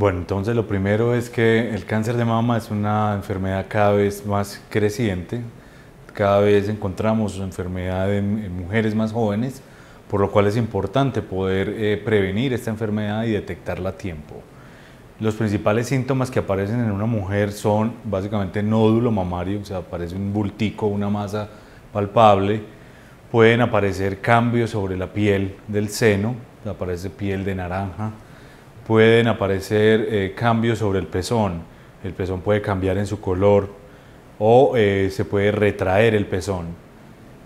Bueno, entonces lo primero es que el cáncer de mama es una enfermedad cada vez más creciente, cada vez encontramos enfermedad en, mujeres más jóvenes, por lo cual es importante poder eh, prevenir esta enfermedad y detectarla a tiempo. Los principales síntomas que aparecen en una mujer son básicamente nódulo mamario, o sea, aparece un bultico, una masa palpable, pueden aparecer cambios sobre la piel del seno, aparece piel de naranja, pueden aparecer eh, cambios sobre el pezón, el pezón puede cambiar en su color o eh, se puede retraer el pezón.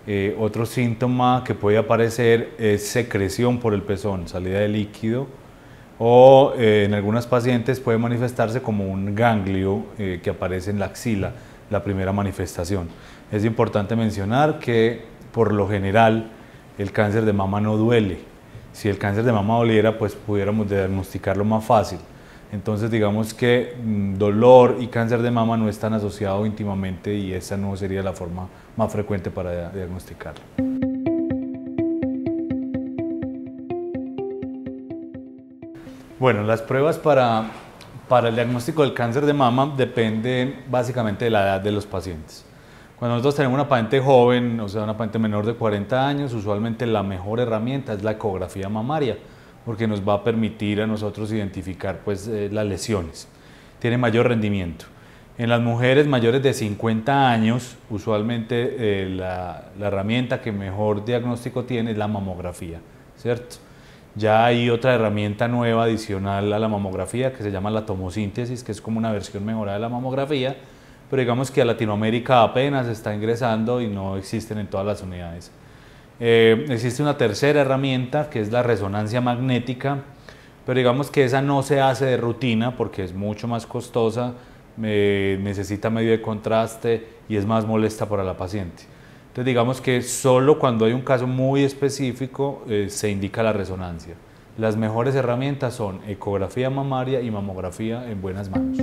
Eh, otro síntoma que puede aparecer es secreción por el pezón, salida de líquido, o en algunas pacientes puede manifestarse como un ganglio que aparece en la axila, la primera manifestación. Es importante mencionar que por lo general el cáncer de mama no duele, si el cáncer de mama doliera, pues pudiéramos diagnosticarlo más fácil. Entonces digamos que mm, dolor y cáncer de mama no están asociados íntimamente y esa no sería la forma más frecuente para diagnosticarlo. Bueno, las pruebas para, para el diagnóstico del cáncer de mama dependen básicamente de la edad de los pacientes. Cuando nosotros tenemos una paciente joven, o sea, una paciente menor de 40 años, usualmente la mejor herramienta es la ecografía mamaria, porque nos va a permitir a nosotros identificar pues, eh, las lesiones. Tiene mayor rendimiento. En las mujeres mayores de 50 años, usualmente eh, la, la, herramienta que mejor diagnóstico tiene es la mamografía, ¿cierto? Ya hay otra herramienta nueva adicional a la mamografía que se llama la tomosíntesis, que es como una versión mejorada de la mamografía, pero digamos que a Latinoamérica apenas está ingresando y no existen en todas las unidades. Eh, existe una tercera herramienta que es la resonancia magnética, pero digamos que esa no se hace de rutina porque es mucho más costosa, necesita medio de contraste y es más molesta para la paciente. Entonces digamos que solo cuando hay un caso muy específico eh, se indica la resonancia. Las mejores herramientas son ecografía mamaria y mamografía en buenas manos.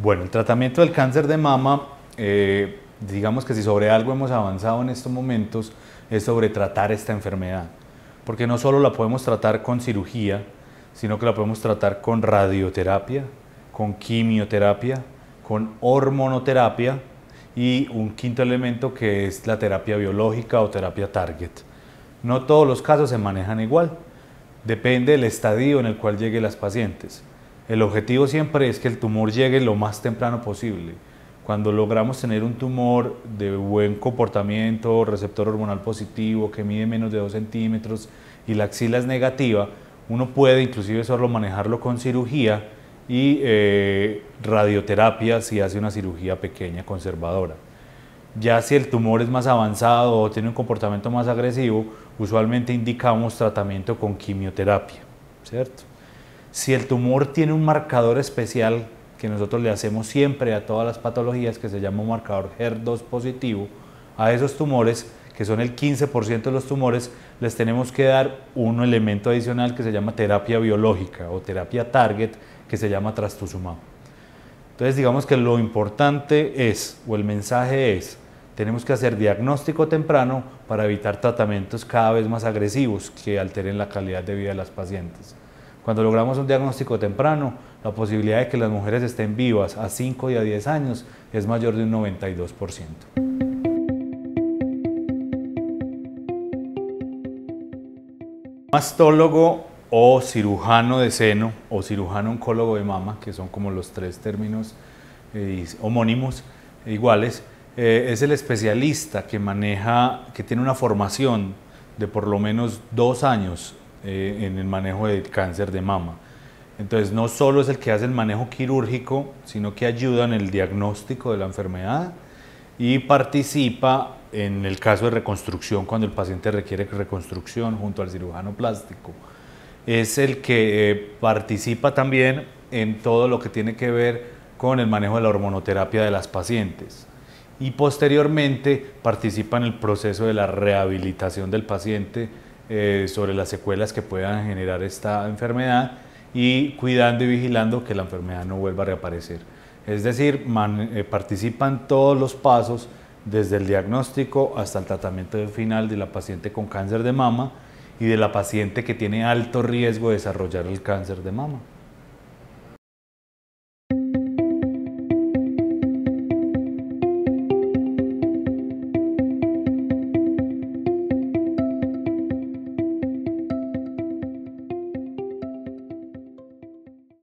Bueno, el tratamiento del cáncer de mama, eh, digamos que si sobre algo hemos avanzado en estos momentos, es sobre tratar esta enfermedad. Porque no solo la podemos tratar con cirugía, sino que la podemos tratar con radioterapia, con quimioterapia, con hormonoterapia y un quinto elemento que es la terapia biológica o terapia target. No todos los casos se manejan igual, depende del estadio en el cual lleguen las pacientes. El objetivo siempre es que el tumor llegue lo más temprano posible. Cuando logramos tener un tumor de buen comportamiento, receptor hormonal positivo, que mide menos de 2 centímetros y la axila es negativa, uno puede inclusive solo manejarlo con cirugía y eh, radioterapia si hace una cirugía pequeña conservadora. Ya si el tumor es más avanzado o tiene un comportamiento más agresivo, usualmente indicamos tratamiento con quimioterapia, ¿cierto? Si el tumor tiene un marcador especial que nosotros le hacemos siempre a todas las patologías, que se llama un marcador HER2 positivo, a esos tumores, que son el 15% de los tumores, les tenemos que dar un elemento adicional que se llama terapia biológica o terapia target, que se llama trastuzumab. Entonces digamos que lo importante es, o el mensaje es, tenemos que hacer diagnóstico temprano para evitar tratamientos cada vez más agresivos que alteren la calidad de vida de las pacientes. Cuando logramos un diagnóstico temprano, la posibilidad de que las mujeres estén vivas a 5 y a 10 años es mayor de un 92%. Mastólogo o cirujano de seno o cirujano oncólogo de mama, que son como los tres términos eh, homónimos e iguales, eh, es el especialista que maneja, que tiene una formación de por lo menos dos años eh, en el manejo del cáncer de mama. Entonces, no solo es el que hace el manejo quirúrgico, sino que ayuda en el diagnóstico de la enfermedad y participa en el caso de reconstrucción, cuando el paciente requiere reconstrucción junto al cirujano plástico. Es el que eh, participa también en todo lo que tiene que ver con el manejo de la hormonoterapia de las pacientes. Y posteriormente participa en el proceso de la rehabilitación del paciente eh, sobre las secuelas que puedan generar esta enfermedad y cuidando y vigilando que la enfermedad no vuelva a reaparecer. Es decir, eh, participan todos los pasos desde el diagnóstico hasta el tratamiento final de la paciente con cáncer de mama y de la paciente que tiene alto riesgo de desarrollar el cáncer de mama.